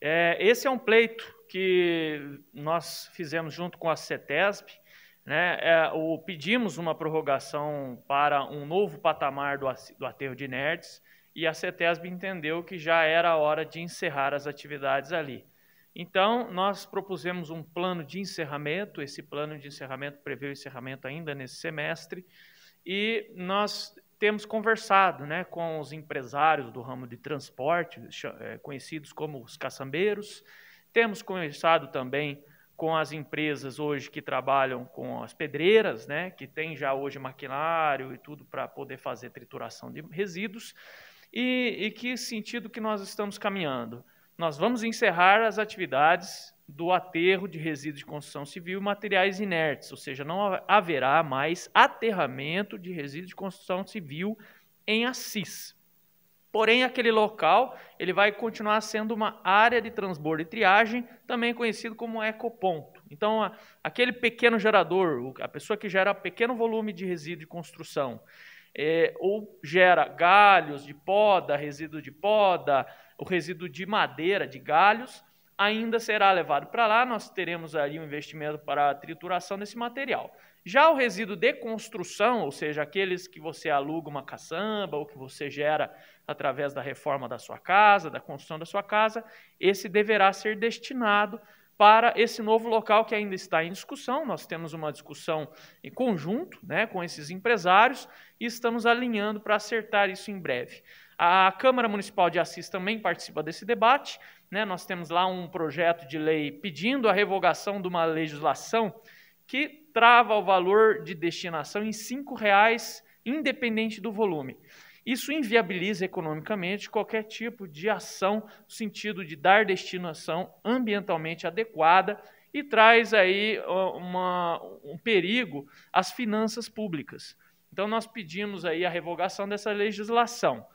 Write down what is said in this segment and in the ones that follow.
É, esse é um pleito que nós fizemos junto com a CETESB, né, é, o, pedimos uma prorrogação para um novo patamar do, do aterro de nerds e a CETESB entendeu que já era a hora de encerrar as atividades ali. Então, nós propusemos um plano de encerramento, esse plano de encerramento prevê o encerramento ainda nesse semestre, e nós temos conversado né, com os empresários do ramo de transporte, é, conhecidos como os caçambeiros, temos conversado também com as empresas hoje que trabalham com as pedreiras, né, que tem já hoje maquinário e tudo para poder fazer trituração de resíduos, e, e que sentido que nós estamos caminhando. Nós vamos encerrar as atividades do aterro de resíduos de construção civil e materiais inertes, ou seja, não haverá mais aterramento de resíduos de construção civil em Assis. Porém, aquele local ele vai continuar sendo uma área de transbordo e triagem, também conhecido como ecoponto. Então, aquele pequeno gerador, a pessoa que gera pequeno volume de resíduo de construção, é, ou gera galhos de poda, resíduo de poda, o resíduo de madeira, de galhos, ainda será levado para lá, nós teremos ali um investimento para a trituração desse material. Já o resíduo de construção, ou seja, aqueles que você aluga uma caçamba ou que você gera através da reforma da sua casa, da construção da sua casa, esse deverá ser destinado para esse novo local que ainda está em discussão. Nós temos uma discussão em conjunto né, com esses empresários e estamos alinhando para acertar isso em breve. A Câmara Municipal de Assis também participa desse debate né? Nós temos lá um projeto de lei pedindo a revogação de uma legislação que trava o valor de destinação em R$ 5,00, independente do volume. Isso inviabiliza economicamente qualquer tipo de ação no sentido de dar destinação ambientalmente adequada e traz aí uma, um perigo às finanças públicas. Então nós pedimos aí a revogação dessa legislação.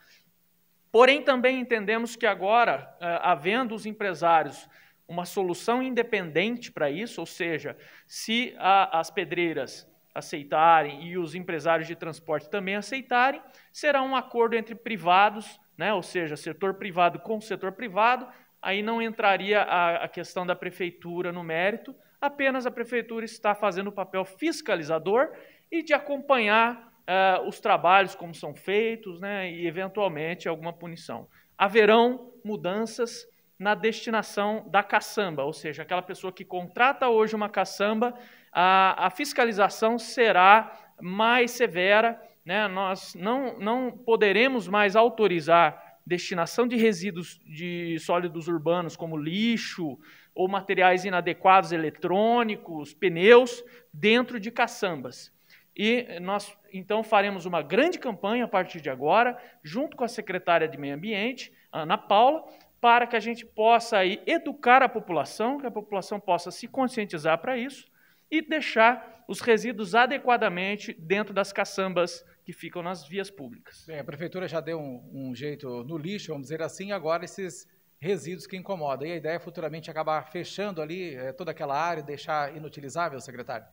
Porém, também entendemos que agora, eh, havendo os empresários uma solução independente para isso, ou seja, se a, as pedreiras aceitarem e os empresários de transporte também aceitarem, será um acordo entre privados, né, ou seja, setor privado com setor privado, aí não entraria a, a questão da prefeitura no mérito, apenas a prefeitura está fazendo o papel fiscalizador e de acompanhar uh, os trabalhos como são feitos né, e, eventualmente, alguma punição. Haverão mudanças na destinação da caçamba, ou seja, aquela pessoa que contrata hoje uma caçamba, a, a fiscalização será mais severa. Né? Nós não, não poderemos mais autorizar destinação de resíduos de sólidos urbanos, como lixo ou materiais inadequados eletrônicos, pneus, dentro de caçambas. E nós então faremos uma grande campanha a partir de agora, junto com a secretária de Meio Ambiente, Ana Paula, para que a gente possa aí educar a população, que a população possa se conscientizar para isso e deixar os resíduos adequadamente dentro das caçambas que ficam nas vias públicas. Bem, a prefeitura já deu um, um jeito no lixo, vamos dizer assim, agora esses resíduos que incomodam. E a ideia é futuramente acabar fechando ali é, toda aquela área, deixar inutilizável, secretário?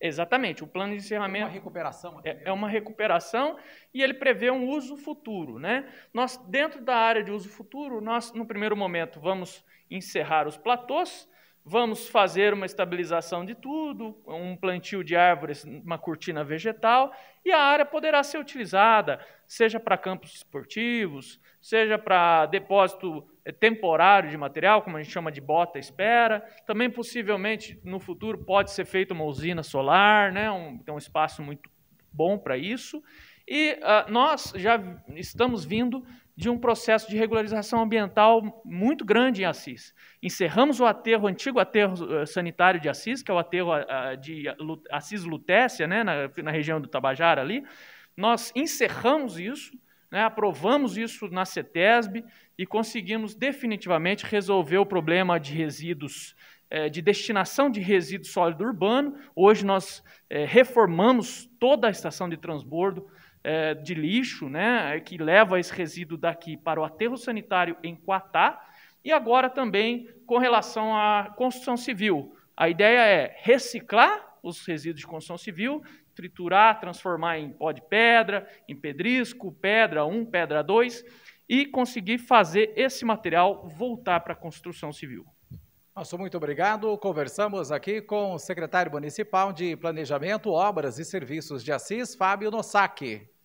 Exatamente. O plano de encerramento. É uma recuperação. É, assim, é, uma recuperação e ele prevê um uso futuro. Né? Nós, dentro da área de uso futuro, nós, no primeiro momento, vamos encerrar os platôs, vamos fazer uma estabilização de tudo, um plantio de árvores, uma cortina vegetal, e a área poderá ser utilizada, seja para campos esportivos, seja para depósito é temporário de material, como a gente chama de bota espera. Também possivelmente no futuro pode ser feita uma usina solar, né? um, tem um espaço muito bom para isso. E uh, nós já estamos vindo de um processo de regularização ambiental muito grande em Assis. Encerramos o aterro, o antigo aterro ah, sanitário de Assis, que é o aterro uh, de Assis Lutécia, né, na, na região do Tabajara ali. Nós encerramos isso, né, aprovamos isso na CETESB e conseguimos definitivamente resolver o problema de resíduos, é, de destinação de resíduo sólido urbano. Hoje nós é, reformamos toda a estação de transbordo é, de lixo, né, que leva esse resíduo daqui para o aterro sanitário em Quatá, e agora também com relação à construção civil. A ideia é reciclar os resíduos de construção civil, triturar, transformar em pó de pedra, em pedrisco, pedra 1, pedra 2, e conseguir fazer esse material voltar para a construção civil. Nosso muito obrigado. Conversamos aqui com o secretário municipal de Planejamento, Obras e Serviços de Assis, Fábio Nosaki.